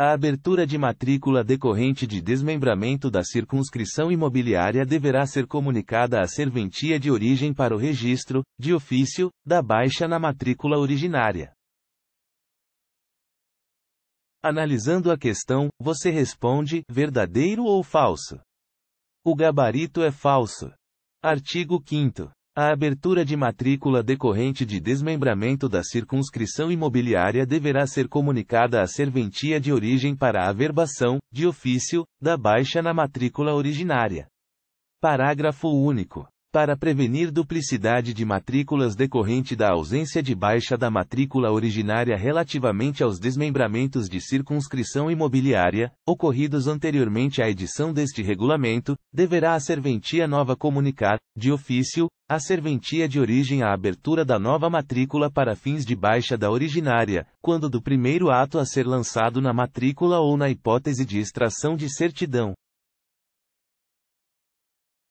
A abertura de matrícula decorrente de desmembramento da circunscrição imobiliária deverá ser comunicada à serventia de origem para o registro, de ofício, da baixa na matrícula originária. Analisando a questão, você responde: verdadeiro ou falso? O gabarito é falso. Artigo 5. A abertura de matrícula decorrente de desmembramento da circunscrição imobiliária deverá ser comunicada à serventia de origem para averbação, de ofício, da baixa na matrícula originária. Parágrafo único. Para prevenir duplicidade de matrículas decorrente da ausência de baixa da matrícula originária relativamente aos desmembramentos de circunscrição imobiliária, ocorridos anteriormente à edição deste regulamento, deverá a serventia nova comunicar, de ofício, a serventia de origem a abertura da nova matrícula para fins de baixa da originária, quando do primeiro ato a ser lançado na matrícula ou na hipótese de extração de certidão.